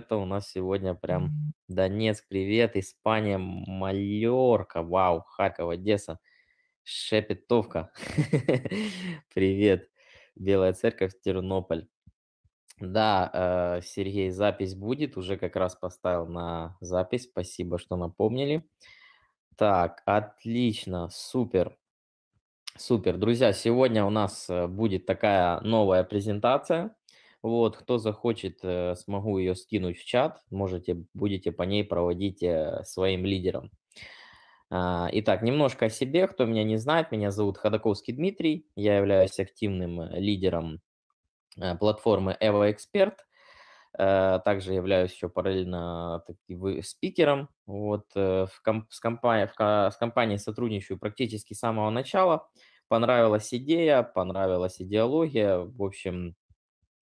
это у нас сегодня прям Донецк, привет, Испания, Мальорка, вау, Харьков, Одесса, Шепетовка, привет, Белая Церковь, Тернополь. Да, э, Сергей, запись будет, уже как раз поставил на запись, спасибо, что напомнили. Так, отлично, супер, супер. Друзья, сегодня у нас э, будет такая новая презентация – вот, кто захочет, э, смогу ее скинуть в чат. Можете, будете по ней проводить э, своим лидером. А, итак, немножко о себе. Кто меня не знает, меня зовут Ходаковский Дмитрий. Я являюсь активным э, лидером платформы Evo Expert. Также являюсь еще параллельно спикером. Вот, в комп- с, компанией, в, с компанией сотрудничаю практически с самого начала. Понравилась идея, понравилась идеология. В общем,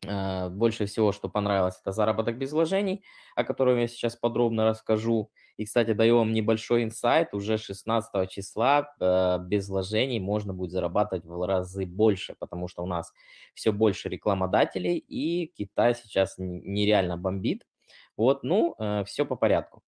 Э, больше всего, что понравилось, это заработок без вложений, о котором я сейчас подробно расскажу. И, кстати, даю вам небольшой инсайт. Уже 16 числа э, без вложений можно будет зарабатывать в разы больше, потому что у нас все больше рекламодателей, и Китай сейчас нереально бомбит. Вот, ну, э, все по порядку.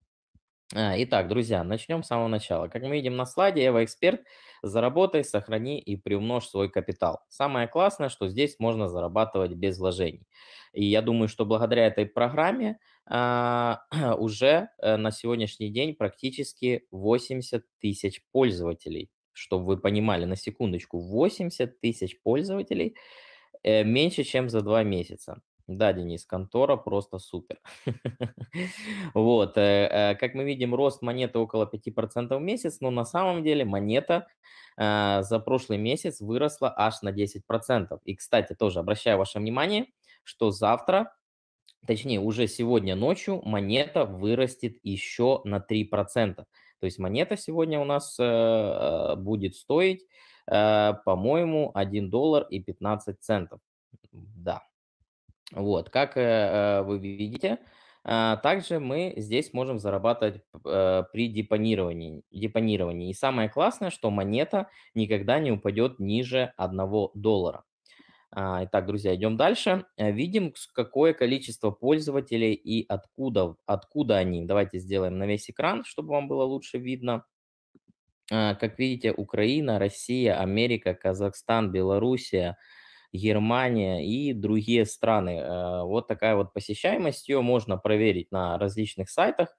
А, итак, друзья, начнем с самого начала. Как мы видим на слайде, Эва Эксперт, заработай, сохрани и приумножь свой капитал. Самое классное, что здесь можно зарабатывать без вложений. И я думаю, что благодаря этой программе а, уже э, на сегодняшний день практически 80 тысяч пользователей. Чтобы вы понимали, на секундочку, 80 тысяч пользователей э, меньше, чем за два месяца. Да, Денис, контора просто супер. Вот, э, э, как мы видим, рост монеты около 5% в месяц, но на самом деле монета э, за прошлый месяц выросла аж на 10%. И, кстати, тоже обращаю ваше внимание, что завтра, точнее уже сегодня ночью, монета вырастет еще на 3%. То есть монета сегодня у нас будет стоить, по-моему, 1 доллар и 15 центов. Да, вот, как э, э, вы видите, а, также мы здесь можем зарабатывать э, при депонировании. депонировании. И самое классное, что монета никогда не упадет ниже 1 доллара. А, итак, друзья, идем дальше. Видим, какое количество пользователей и откуда, откуда они. Давайте сделаем на весь экран, чтобы вам было лучше видно. А, как видите, Украина, Россия, Америка, Казахстан, Белоруссия – Германия и другие страны. Э, вот такая вот посещаемость, ее можно проверить на различных сайтах.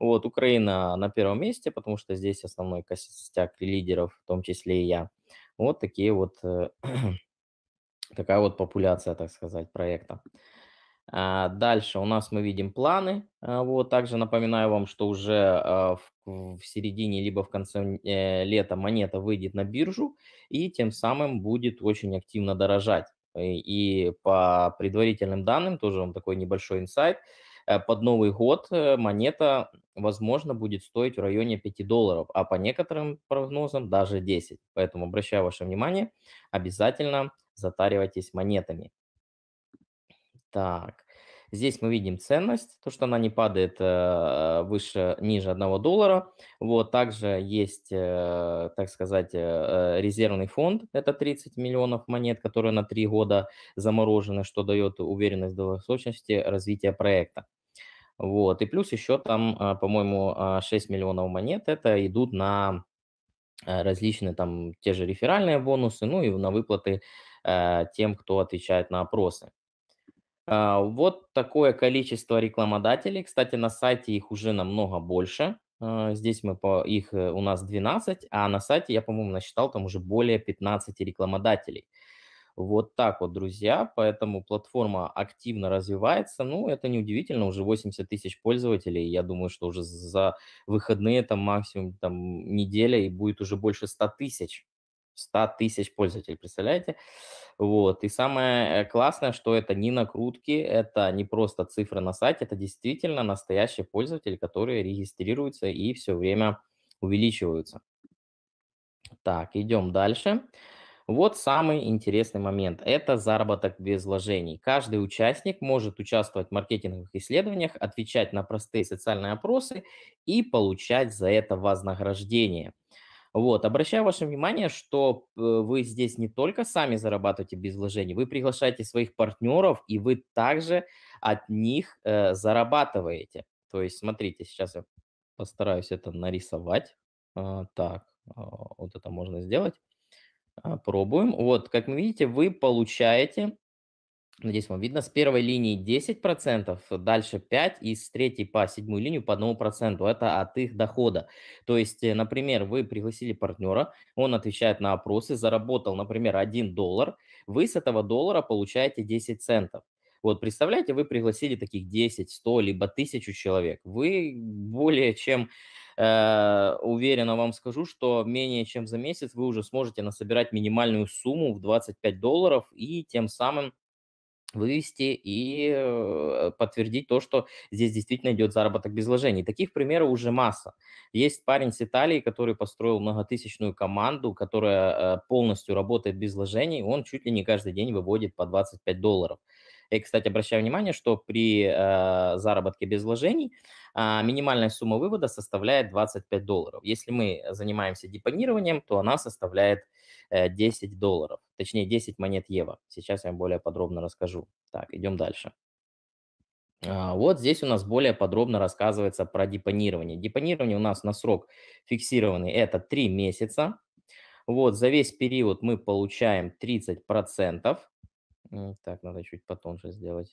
Вот, Украина на первом месте, потому что здесь основной костяк лидеров, в том числе и я. Вот такие вот, э, такая вот популяция, так сказать, проекта. А, дальше у нас мы видим планы. А, вот, также напоминаю вам, что уже а, в середине либо в конце э, лета монета выйдет на биржу и тем самым будет очень активно дорожать. Э, и по предварительным данным, тоже вам такой небольшой инсайт, э, под Новый год монета, возможно, будет стоить в районе 5 долларов, а по некоторым прогнозам даже 10. Поэтому обращаю ваше внимание, обязательно затаривайтесь монетами. Так, здесь мы видим ценность, то, что она не падает э, выше, ниже 1 доллара. Вот, также есть, э, так сказать, э, резервный фонд, это 30 миллионов монет, которые на 3 года заморожены, что дает уверенность в долгосрочности развития проекта. Вот, и плюс еще там, по-моему, 6 миллионов монет, это идут на различные там те же реферальные бонусы, ну и на выплаты э, тем, кто отвечает на опросы. А, вот такое количество рекламодателей. Кстати, на сайте их уже намного больше. А, здесь мы по, их э, у нас 12, а на сайте я, по-моему, насчитал там уже более 15 рекламодателей. Вот так вот, друзья. Поэтому платформа активно развивается. Ну, это неудивительно, уже 80 тысяч пользователей. Я думаю, что уже за выходные там максимум там неделя и будет уже больше 100 тысяч 100 тысяч пользователей, представляете? Вот. И самое э, классное, что это не накрутки, это не просто цифры на сайте, это действительно настоящие пользователи, которые регистрируются и все время увеличиваются. Так, идем дальше. Вот самый интересный момент. Это заработок без вложений. Каждый участник может участвовать в маркетинговых исследованиях, отвечать на простые социальные опросы и получать за это вознаграждение – вот, обращаю ваше внимание, что э, вы здесь не только сами зарабатываете без вложений, вы приглашаете своих партнеров, и вы также от них э, зарабатываете. То есть, смотрите, сейчас я постараюсь это нарисовать. А, так, а, вот это можно сделать. А, пробуем. Вот, как вы видите, вы получаете Надеюсь, вам видно. С первой линии 10%, дальше 5% и с третьей по седьмую линию по 1%. Это от их дохода. То есть, э, например, вы пригласили партнера, он отвечает на опросы, заработал, например, 1 доллар, вы с этого доллара получаете 10 центов. Вот представляете, вы пригласили таких 10, 100, либо 1000 человек. Вы более чем э, уверенно вам скажу, что менее чем за месяц вы уже сможете насобирать минимальную сумму в 25 долларов и тем самым вывести и э, подтвердить то, что здесь действительно идет заработок без вложений. Таких примеров уже масса. Есть парень с Италии, который построил многотысячную команду, которая э, полностью работает без вложений, он чуть ли не каждый день выводит по 25 долларов. И, кстати, обращаю внимание, что при э, заработке без вложений э, минимальная сумма вывода составляет 25 долларов. Если мы занимаемся депонированием, то она составляет 10 э, долларов, точнее 10 монет евро. Сейчас я вам более подробно расскажу. Так, идем дальше. А, вот здесь у нас более подробно рассказывается про депонирование. Депонирование у нас на срок фиксированный – это 3 месяца. Вот за весь период мы получаем 30%. Так, надо чуть потоньше сделать.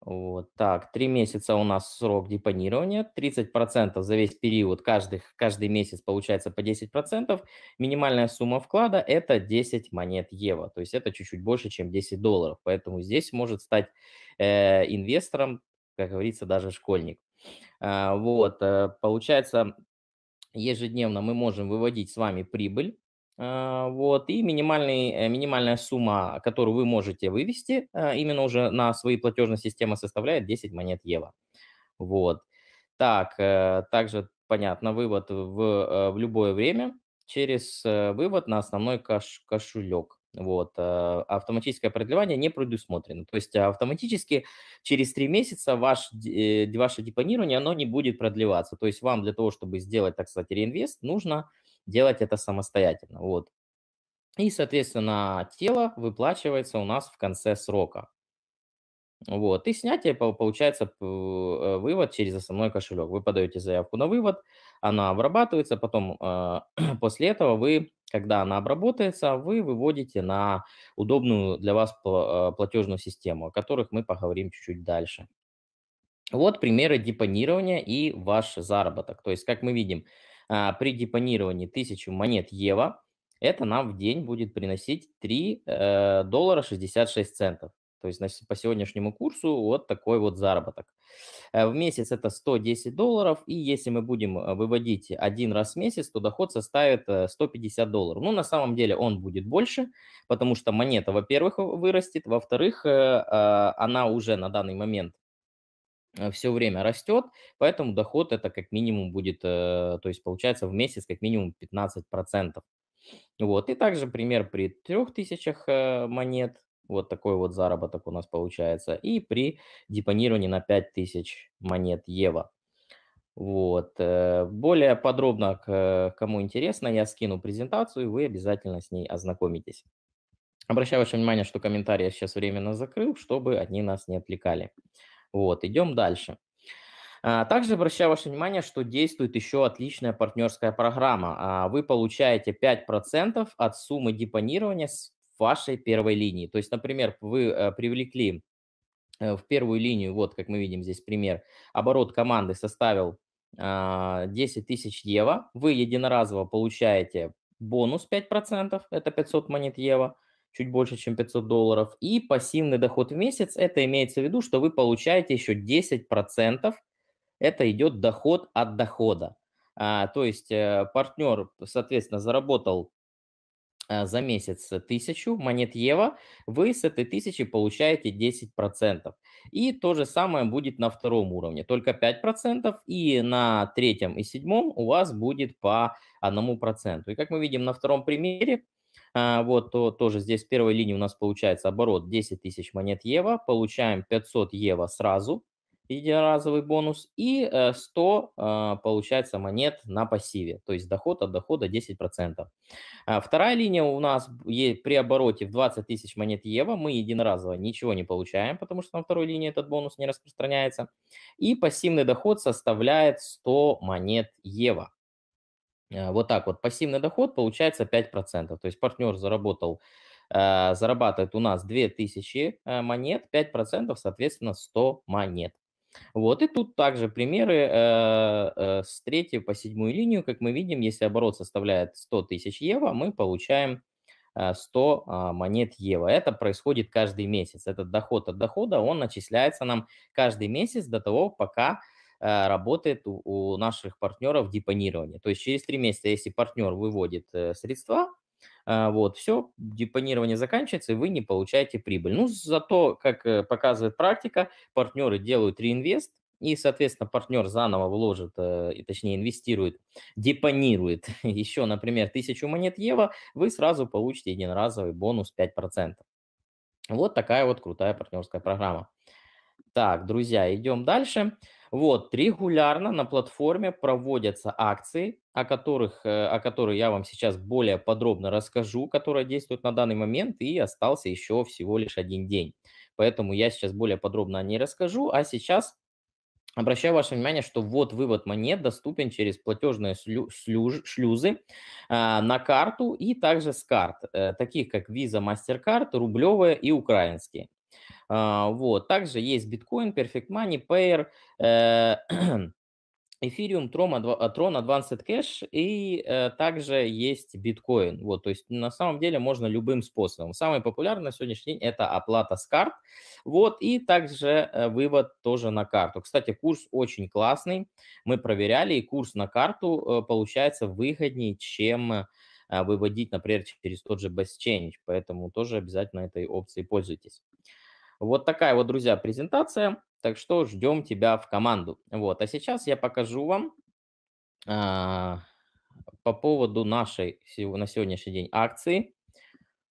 Вот так, три месяца у нас срок депонирования, 30% за весь период, каждый, каждый месяц получается по 10%. Минимальная сумма вклада – это 10 монет евро, то есть это чуть-чуть больше, чем 10 долларов. Поэтому здесь может стать э, инвестором, как говорится, даже школьник. Э, вот, э, получается, ежедневно мы можем выводить с вами прибыль а, вот, и минимальный, э, минимальная сумма, которую вы можете вывести э, именно уже на свои платежные системы, составляет 10 монет евро. Вот. Так, э, также понятно, вывод в, в любое время через вывод на основной каш, кошелек. Вот, автоматическое продлевание не предусмотрено. То есть автоматически через 3 месяца ваш, ваше депонирование, оно не будет продлеваться. То есть вам для того, чтобы сделать, так сказать, реинвест, нужно делать это самостоятельно. Вот. И, соответственно, тело выплачивается у нас в конце срока. Вот. И снятие, получается, э, вывод через основной кошелек. Вы подаете заявку на вывод, она обрабатывается, потом э, после этого вы, когда она обработается, вы выводите на удобную для вас а, платежную систему, о которых мы поговорим чуть-чуть дальше. Вот примеры депонирования и ваш заработок. То есть, как мы видим, а, при депонировании 1000 монет Ева, это нам в день будет приносить 3 э, доллара 66 центов. То есть значит, по сегодняшнему курсу вот такой вот заработок. Э, в месяц это 110 долларов, и если мы будем э, выводить один раз в месяц, то доход составит 150 э, долларов. Ну, на самом деле он будет больше, потому что монета, во-первых, вырастет, во-вторых, а, она уже на данный момент Э, все время растет, поэтому доход это как минимум будет, э, то есть получается в месяц как минимум 15%. Вот, и также пример при 3000 э, монет, вот такой вот заработок у нас получается, и при депонировании на 5000 монет Ева. Вот. Более подробно, кому интересно, я скину презентацию, вы обязательно с ней ознакомитесь. Обращаю ваше внимание, что комментарии я сейчас временно закрыл, чтобы они нас не отвлекали. Вот, идем дальше. А, также обращаю ваше внимание, что действует еще отличная партнерская программа. А, вы получаете 5% от суммы депонирования с вашей первой линии. То есть, например, вы э, привлекли э, в первую линию, вот как мы видим здесь пример, оборот команды составил 10 а, тысяч евро, вы единоразово получаете бонус 5%, это 500 монет евро, чуть больше, чем 500 долларов. И пассивный доход в месяц, это имеется в виду, что вы получаете еще 10%, это идет доход от дохода. А, то есть э, партнер, соответственно, заработал э, за месяц тысячу монет Ева, вы с этой тысячи получаете 10%. И то же самое будет на втором уровне, только 5%, и на третьем и седьмом у вас будет по 1%. И как мы видим на втором примере, а, вот, то тоже здесь в первой линии у нас получается оборот 10 тысяч монет ЕВА, получаем 500 ЕВА сразу, единоразовый бонус, и 100, э, а, получается, монет на пассиве, то есть доход от дохода 10%. А вторая линия у нас при обороте в 20 тысяч монет ЕВА мы единоразово ничего не получаем, потому что на второй линии этот бонус не распространяется, и пассивный доход составляет 100 монет ЕВА. Э, вот так вот. Пассивный доход получается 5%. То есть партнер заработал, э, зарабатывает у нас 2000 э, монет, 5%, соответственно, 100 монет. Вот, и тут также примеры э, с третьей по седьмую линию, как мы видим, если оборот составляет 100 тысяч евро, мы получаем 100 а, монет евро. Это происходит каждый месяц. Этот доход от дохода, он начисляется нам каждый месяц до того, пока Э, работает у, у наших партнеров депонирование. То есть через три месяца, если партнер выводит э, средства, э, вот, все, депонирование заканчивается, и вы не получаете прибыль. Ну, зато, как показывает практика, партнеры делают реинвест, и, соответственно, партнер заново вложит, и точнее инвестирует, депонирует еще, например, тысячу монет евро, вы сразу получите единоразовый бонус 5%. Вот такая вот крутая партнерская программа. Так, друзья, идем дальше. Дальше. Вот, регулярно на платформе проводятся акции, о которых, э, о которых я вам сейчас более подробно расскажу, которые действуют на данный момент, и остался еще всего лишь один день. Поэтому я сейчас более подробно о ней расскажу, а сейчас Обращаю ваше внимание, что вот вывод монет доступен через платежные слюж шлюзы а, на карту и также с карт, э, таких как Visa, MasterCard, рублевые и украинские. А, вот. Также есть Bitcoin, Perfect Money, Payer, э, Ethereum, э, Tron, Advanced Cash и э, также есть Bitcoin. Вот, то есть на самом деле можно любым способом. Самый популярный на сегодняшний день это оплата с карт. Вот, и также вывод тоже на карту. Кстати, курс очень классный. Мы проверяли, и курс на карту получается выгоднее, чем выводить, например, через тот же Best Change. Поэтому тоже обязательно этой опцией пользуйтесь. Вот такая вот, друзья, презентация. Так что ждем тебя в команду. Вот. А сейчас я покажу вам а, по поводу нашей на сегодняшний день акции.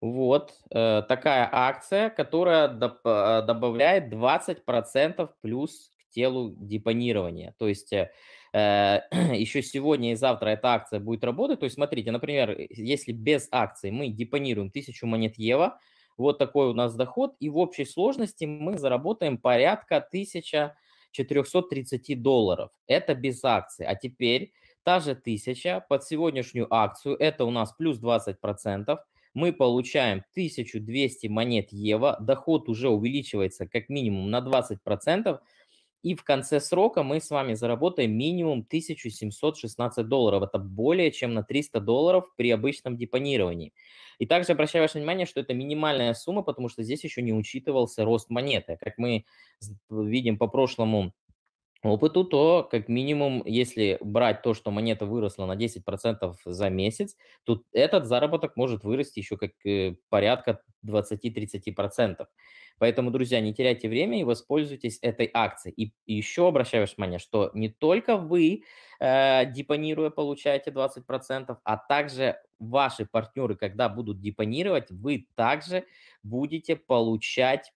Вот э, такая акция, которая доп, э, добавляет 20% плюс к телу депонирования. То есть э, э еще сегодня и завтра эта акция будет работать. То есть смотрите, например, э, если без акции мы депонируем 1000 монет Ева, вот такой у нас доход. И в общей сложности мы заработаем порядка 1430 долларов. Это без акций. А теперь та же 1000 под сегодняшнюю акцию, это у нас плюс 20%. Мы получаем 1200 монет Ева, доход уже увеличивается как минимум на 20%, и в конце срока мы с вами заработаем минимум 1716 долларов. Это более чем на 300 долларов при обычном депонировании. И также обращаю ваше внимание, что это минимальная сумма, потому что здесь еще не учитывался рост монеты. Как мы видим по прошлому опыту, то как минимум, если брать то, что монета выросла на 10% за месяц, то этот заработок может вырасти еще как э, порядка 20-30%. Поэтому, друзья, не теряйте время и воспользуйтесь этой акцией. И еще обращаю внимание, что не только вы, э, депонируя, получаете 20%, а также ваши партнеры, когда будут депонировать, вы также будете получать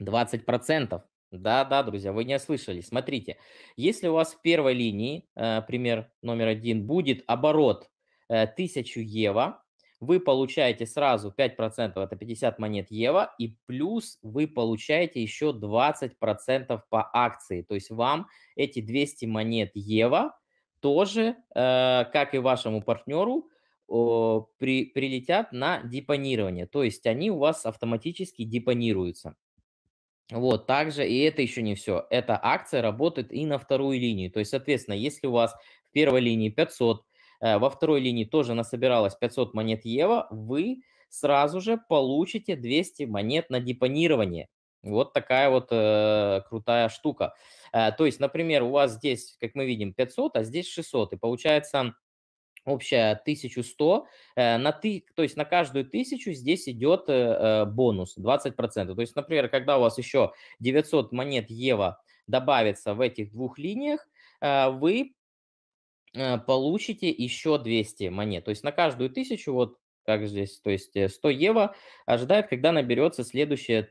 20%. процентов. Да, да, друзья, вы не ослышались. Смотрите, если у вас в первой линии, э, пример номер один, будет оборот 1000 э, евро, вы получаете сразу 5%, это 50 монет евро, и плюс вы получаете еще 20% по акции. То есть вам эти 200 монет евро тоже, э, как и вашему партнеру, при, прилетят на депонирование. То есть они у вас автоматически депонируются. Вот, также, и это еще не все. Эта акция работает и на вторую линию. То есть, соответственно, если у вас в первой линии 500, э, во второй линии тоже насобиралось 500 монет Ева, вы сразу же получите 200 монет на депонирование. Вот такая вот э, крутая штука. Э, то есть, например, у вас здесь, как мы видим, 500, а здесь 600. И получается, общая 1100, э, на ты, то есть на каждую тысячу здесь идет э, э, бонус 20%. То есть, например, когда у вас еще 900 монет Ева добавится в этих двух линиях, вы получите еще 200 монет. То есть на каждую тысячу, вот как здесь, то есть 100 евро ожидает, когда наберется следующая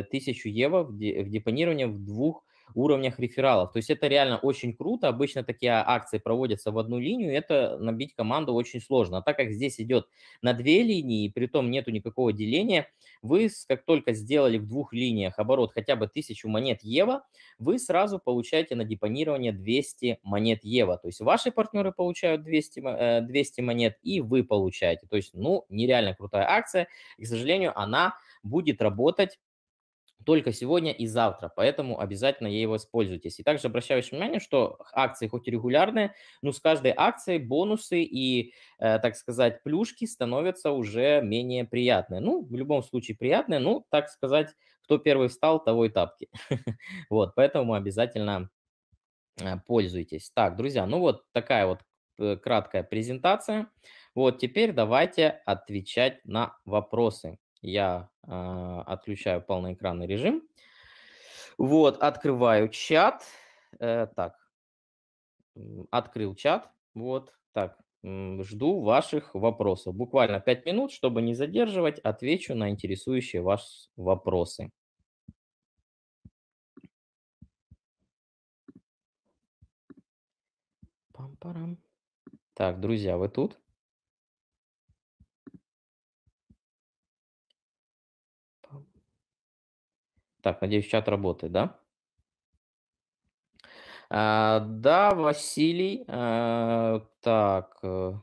1000 евро в депонирование в двух уровнях рефералов. То есть это реально очень круто. Обычно такие акции проводятся в одну линию, это набить команду очень сложно. А так как здесь идет на две линии, и при том нету никакого деления, вы как только сделали в двух линиях оборот хотя бы тысячу монет Ева, вы сразу получаете на депонирование 200 монет Ева. То есть ваши партнеры получают 200, 200 э, монет, и вы получаете. То есть, ну, нереально крутая акция. И, к сожалению, она будет работать только сегодня и завтра, поэтому обязательно ей воспользуйтесь. И также обращаю внимание, что акции хоть и регулярные, но с каждой акцией бонусы и, э, так сказать, плюшки становятся уже менее приятные. Ну, в любом случае приятные, ну, так сказать, кто первый встал, того и тапки. Вот, поэтому обязательно э, пользуйтесь. Так, друзья, ну вот такая вот э, краткая презентация. Вот теперь давайте отвечать на вопросы я э, отключаю полноэкранный режим. Вот, открываю чат. Э, так, открыл чат. Вот, так, жду ваших вопросов. Буквально 5 минут, чтобы не задерживать, отвечу на интересующие вас вопросы. Пам-парам. Так, друзья, вы тут? Так, надеюсь, чат работает, да? А, да, Василий. А, так, э,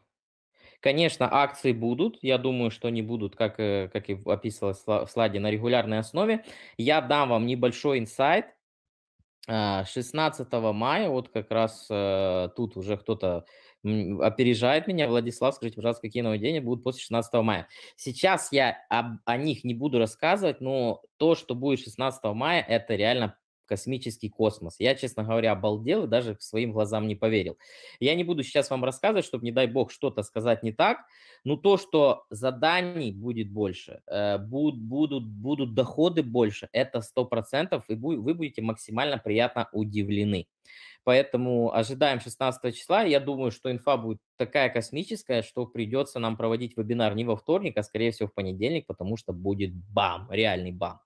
конечно, акции будут. Я думаю, что они будут, как, э, как и описывалось в слайде, на регулярной основе. Я дам вам небольшой инсайт. 16 а, мая, вот как раз тут уже кто-то опережает меня. Владислав, скажите, пожалуйста, какие нововведения будут после 16 мая? Сейчас я об, о них не буду рассказывать, но то, что будет 16 мая, это реально космический космос. Я, честно говоря, обалдел и даже своим глазам не поверил. Я не буду сейчас вам рассказывать, чтобы, не дай бог, что-то сказать не так, но то, что заданий будет больше, э, будут, будут, будут доходы больше, это 100%, и вы будете максимально приятно удивлены. Поэтому ожидаем 16 числа. Я думаю, что инфа будет такая космическая, что придется нам проводить вебинар не во вторник, а скорее всего в понедельник, потому что будет бам, реальный бам.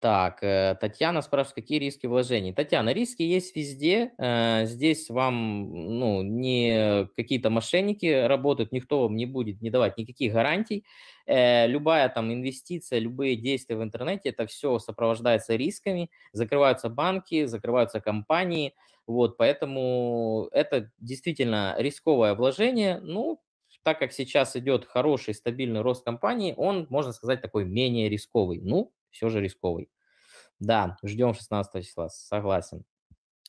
Так, э, Татьяна спрашивает, какие риски вложений? Татьяна, риски есть везде. Э, здесь вам ну, не какие-то мошенники работают, никто вам не будет не давать никаких гарантий. Э, любая там инвестиция, любые действия в интернете, это все сопровождается рисками. Закрываются банки, закрываются компании. Вот, поэтому это действительно рисковое вложение. Ну, так как сейчас идет хороший, стабильный рост компании, он, можно сказать, такой менее рисковый. Ну, все же рисковый. Да, ждем 16 числа, согласен.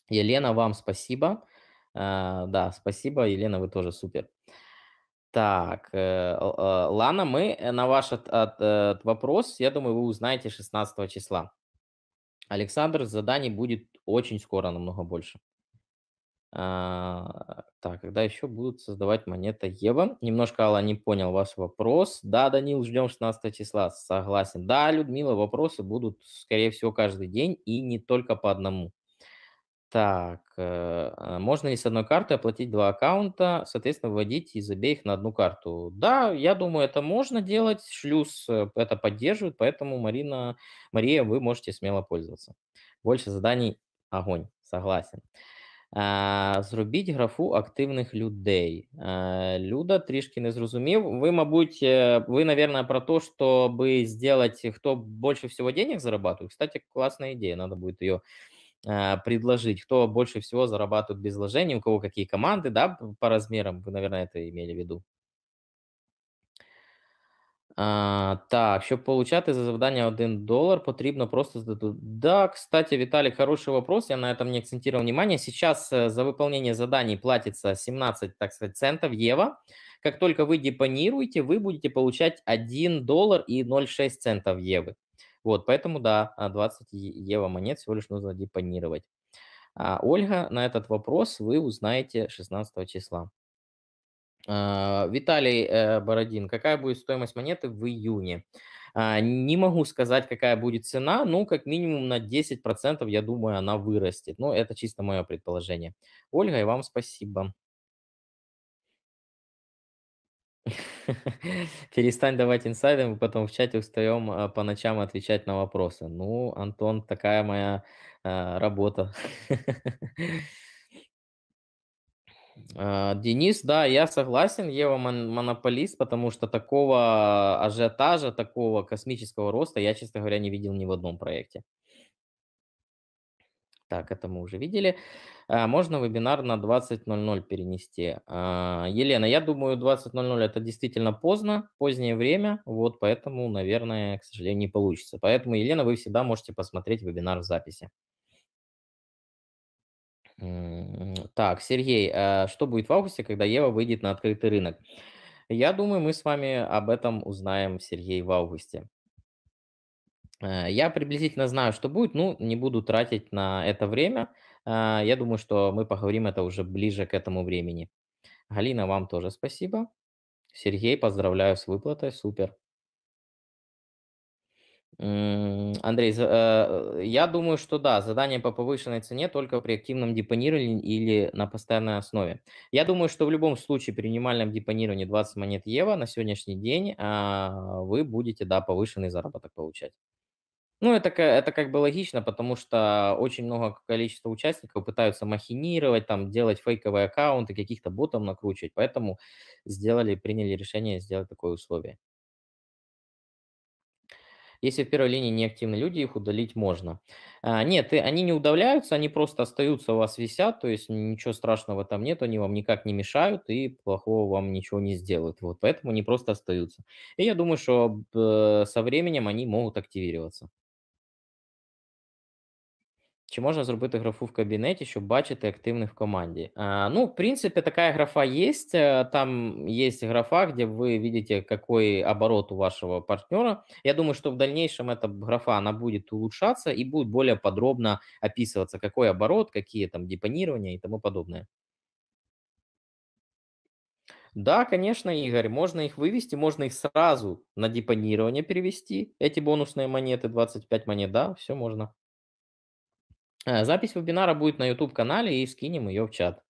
Елена, вам спасибо. Э, да, спасибо, Елена, вы тоже супер. Так, э, э, Лана, мы э, на ваш от, от, от э, вопрос, я думаю, вы узнаете 16 числа. Александр, заданий будет очень скоро намного больше. А, так, когда еще будут создавать монета Ева? Немножко, Алла, не понял ваш вопрос. Да, Данил, ждем 16 числа, согласен. Да, Людмила, вопросы будут, скорее всего, каждый день и не только по одному. Так, э, а, можно ли с одной карты оплатить два аккаунта, соответственно, вводить из обеих на одну карту? Да, я думаю, это можно делать. Шлюз э, это поддерживает, поэтому, Марина, Мария, вы можете смело пользоваться. Больше заданий – огонь, согласен. А, зробіть графу активних людей. Люда трішки не зрозумів. Ви, мабуть, ви, наверное, про то, чтобы сделать, кто больше всего денег зарабатывает. Кстати, классная идея, надо будет ее предложить, кто больше всего зарабатывает без вложений, у кого какие команды, да, по размерам, вы, наверное, это имели в виду. А, Так, щоб получати за завдання 1 доллар, потрібно просто сдадут. Да, кстати, Виталий, хороший вопрос. Я на этом не акцентировал внимание. Сейчас э, за выполнение заданий платится 17, так сказать, центов евро. Как только вы депонируете, вы будете получать 1 доллар и 0,6 центов евро. Вот, поэтому да, 20 а, евро монет всего лишь нужно депонировать. А, Ольга, на этот вопрос вы узнаете 16 числа. А, Виталий э, Бородин, какая будет стоимость монеты в июне? А, не могу сказать, какая будет цена, но как минимум на 10%, я думаю, она вырастет. Но ну, это чисто мое предположение. Ольга, и вам спасибо. Перестань давать инсайды, мы потом в чате устаем а, по ночам отвечать на вопросы. Ну, Антон, такая моя работа. А, Денис, да, я согласен, Ева мон- монополист, потому что такого ажиотажа, такого космического роста я, честно говоря, не видел ни в одном проекте. Так, это мы уже видели. А, можно вебинар на 20.00 перенести. А, Елена, я думаю, 20.00 это действительно поздно, позднее время, вот поэтому, наверное, к сожалению, не получится. Поэтому, Елена, вы всегда можете посмотреть вебинар в записи. Так, Сергей, а что будет в августе, когда Ева выйдет на открытый рынок? Я думаю, мы с вами об этом узнаем, Сергей, в августе. Э, я приблизительно знаю, что будет, но ну, не буду тратить на это время. А, я думаю, что мы поговорим это уже ближе к этому времени. Галина, вам тоже спасибо. Сергей, поздравляю с выплатой, супер. Андрей, э, я думаю, что да, задание по повышенной цене только при активном депонировании или на постоянной основе. Я думаю, что в любом случае при минимальном депонировании 20 монет ЕВА на сегодняшний день а, вы будете, да, повышенный заработок получать. Ну, это, это как бы логично, потому что очень много количества участников пытаются махинировать, там, делать фейковые аккаунты, каких-то ботов накручивать, поэтому сделали, приняли решение сделать такое условие. Если в первой линии неактивны люди, их удалить можно. А, нет, они не удаляются, они просто остаются у вас висят, то есть ничего страшного там нет, они вам никак не мешают и плохого вам ничего не сделают. Вот поэтому они просто остаются. И я думаю, что э, со временем они могут активироваться. Чи можна зробити графу в кабінеті, щоб бачити активних в команді? А, ну, в принципе, такая графа есть. Там есть графа, где вы видите, какой оборот у вашего партнера. Я думаю, что в дальнейшем эта графа она будет улучшаться и будет более подробно описываться, какой оборот, какие там депонирования и тому подобное. Да, конечно, Игорь, можно их вывести, можно их сразу на депонирование перевести. Эти бонусные монеты, 25 монет, да, все можно. Э, запись вебинара будет на YouTube-канале и скинем ее в чат.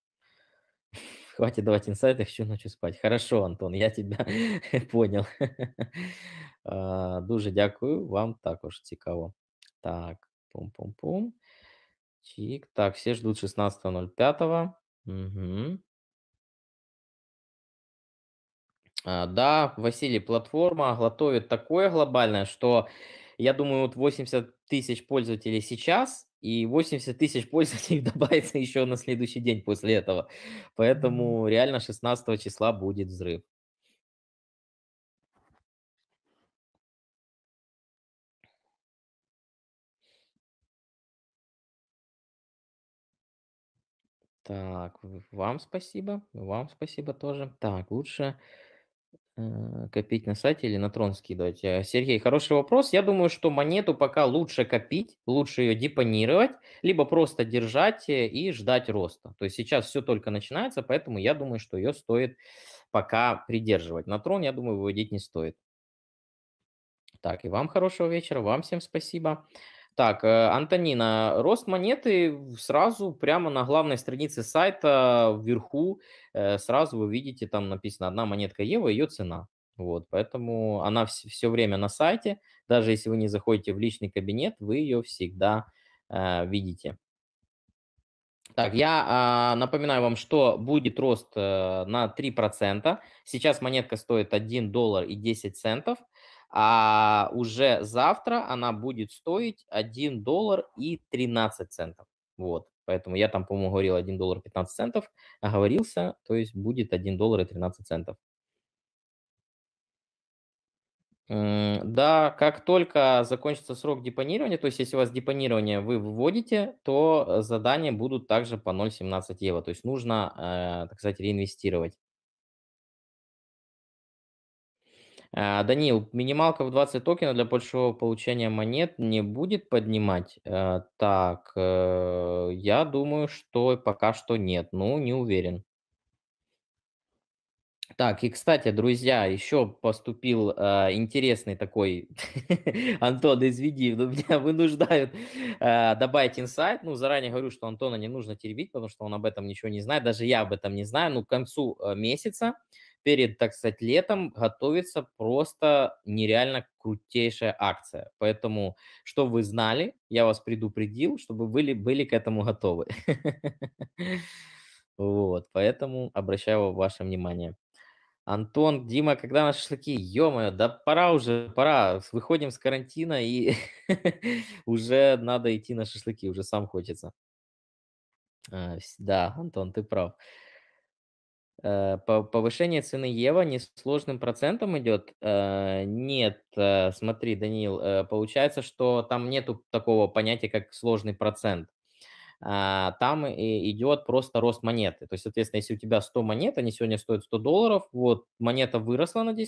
Хватит давать инсайты, хочу ночью спать. Хорошо, Антон, я тебя понял. А, дуже дякую, вам так уж цікаво. Так, пум-пум-пум. Чик, так, все ждут 16.05. Угу. А, да, Василий, платформа готовит такое глобальное, что, я думаю, вот 80 тысяч пользователей сейчас и 80 тысяч пользователей добавится еще на следующий день после этого. Поэтому реально 16 числа будет взрыв. Так, вам спасибо, вам спасибо тоже. Так, лучше Э, копить на сайте или на трон скидывать? Э, Сергей, хороший вопрос. Я думаю, что монету пока лучше копить, лучше ее депонировать, либо просто держать э, и ждать роста. То есть сейчас все только начинается, поэтому я думаю, что ее стоит пока придерживать. На трон, я думаю, выводить не стоит. Так, и вам хорошего вечера, вам всем спасибо. Так, э, Антонина, рост монеты сразу прямо на главной странице сайта вверху э, сразу вы видите, там написано одна монетка Ева, ее цена. Вот, поэтому она все время на сайте, даже если вы не заходите в личный кабинет, вы ее всегда э, видите. Так, я э, напоминаю вам, что будет рост э, на 3%. Сейчас монетка стоит 1 доллар и 10 центов а уже завтра она будет стоить 1 доллар и 13 центов. Вот. Поэтому я там, по-моему, говорил 1 доллар 15 центов, оговорился, то есть будет 1 доллар и 13 центов. Да, как только закончится срок депонирования, то есть если у вас депонирование вы выводите, то э, задания будут также по 0,17 евро. То есть нужно, э, так сказать, реинвестировать. А, Данил, минималка в 20 токенов для большего получения монет не будет поднимать? Э, так, э, я думаю, что пока что нет. Ну, не уверен. Так, и, кстати, друзья, еще поступил э, интересный такой, Антон, извини, но меня вынуждают э, добавить инсайт. Ну, заранее говорю, что Антона не нужно теребить, потому что он об этом ничего не знает, даже я об этом не знаю. Ну, к концу э, месяца перед, так сказать, летом готовится просто нереально крутейшая акция. Поэтому, чтобы вы знали, я вас предупредил, чтобы вы были к этому готовы. Вот, поэтому обращаю ваше внимание. Антон, Дима, когда наши шашлыки? Ё-моё, да пора уже, пора. Выходим с карантина и уже надо идти на шашлыки, уже сам хочется. А, да, Антон, ты прав. Э, повышение цены Ева не сложным процентом идет? Э, нет, э, смотри, Данил, получается, что там нету такого понятия, как сложный процент. А, там и идет просто рост монеты. То есть, соответственно, если у тебя 100 монет, они сегодня стоят 100 долларов, вот монета выросла на 10%,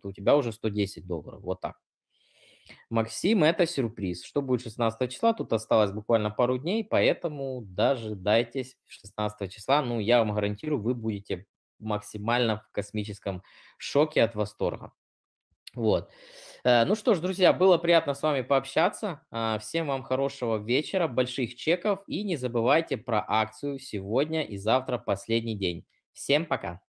то у тебя уже 110 долларов, вот так. Максим, это сюрприз. Что будет 16 числа? Тут осталось буквально пару дней, поэтому дожидайтесь 16 числа. Ну, я вам гарантирую, вы будете максимально в космическом шоке от восторга. Вот. Э, ну что ж, друзья, было приятно с вами пообщаться. Э, всем вам хорошего вечера, больших чеков и не забывайте про акцию сегодня и завтра последний день. Всем пока.